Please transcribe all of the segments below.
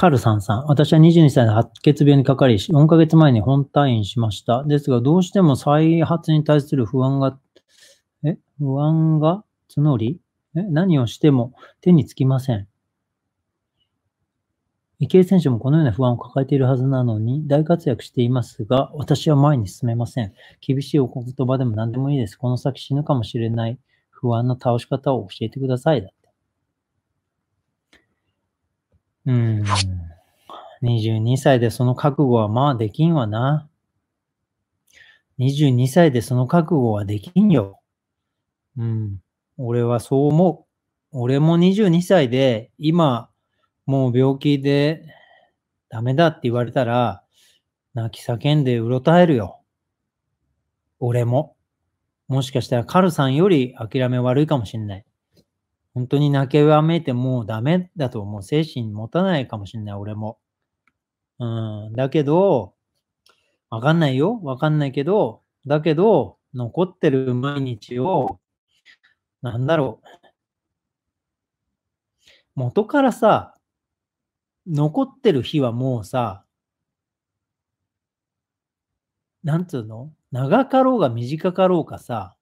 カルさんさん、私は22歳で白血病にかかり、4ヶ月前に本退院しました。ですが、どうしても再発に対する不安が、え不安が募りえ何をしても手につきません。池江選手もこのような不安を抱えているはずなのに、大活躍していますが、私は前に進めません。厳しいお言葉でも何でもいいです。この先死ぬかもしれない不安の倒し方を教えてください。うん。22歳でその覚悟はまあできんわな。22歳でその覚悟はできんよ。うん。俺はそう思う。俺も22歳で、今、もう病気でダメだって言われたら、泣き叫んでうろたえるよ。俺も。もしかしたらカルさんより諦め悪いかもしんない。本当に泣けわめいてもうダメだと思う。精神持たないかもしれない、俺も。うん。だけど、わかんないよ。わかんないけど、だけど、残ってる毎日を、なんだろう。元からさ、残ってる日はもうさ、なんつうの長かろうが短かろうかさ、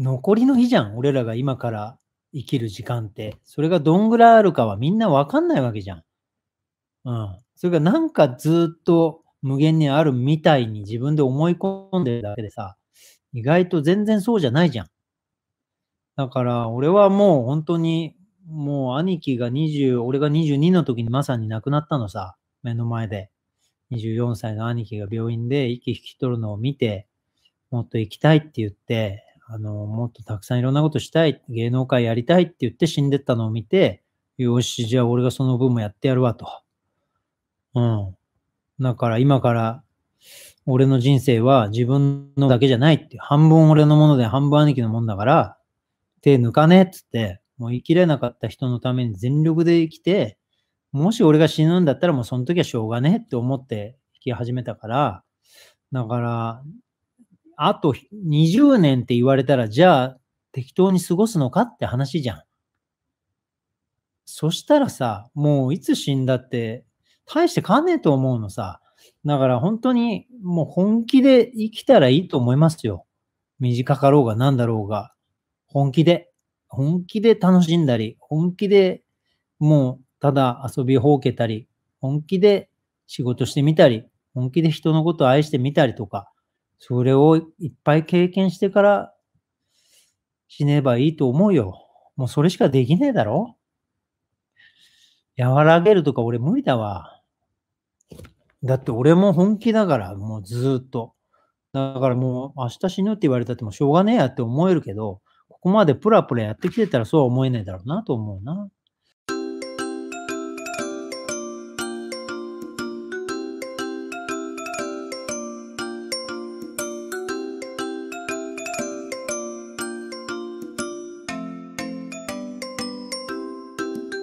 残りの日じゃん。俺らが今から生きる時間って。それがどんぐらいあるかはみんなわかんないわけじゃん。うん。それがなんかずっと無限にあるみたいに自分で思い込んでるだけでさ、意外と全然そうじゃないじゃん。だから俺はもう本当にもう兄貴が20、俺が22の時にまさに亡くなったのさ、目の前で。24歳の兄貴が病院で息引き取るのを見て、もっと行きたいって言って、あの、もっとたくさんいろんなことしたい、芸能界やりたいって言って死んでったのを見て、よし、じゃあ俺がその分もやってやるわと。うん。だから今から俺の人生は自分のだけじゃないって半分俺のもので半分兄貴のもんだから、手抜かねえっつって、もう生きれなかった人のために全力で生きて、もし俺が死ぬんだったらもうその時はしょうがねえって思って生き始めたから、だから、あと20年って言われたら、じゃあ適当に過ごすのかって話じゃん。そしたらさ、もういつ死んだって、大してかんねえと思うのさ。だから本当にもう本気で生きたらいいと思いますよ。短かろうが何だろうが。本気で。本気で楽しんだり、本気でもうただ遊びほうけたり、本気で仕事してみたり、本気で人のことを愛してみたりとか、それをいっぱい経験してから死ねばいいと思うよ。もうそれしかできねえだろ和らげるとか俺無理だわ。だって俺も本気だから、もうずっと。だからもう明日死ぬって言われたってもしょうがねえやって思えるけど、ここまでプラプラやってきてたらそうは思えないだろうなと思うな。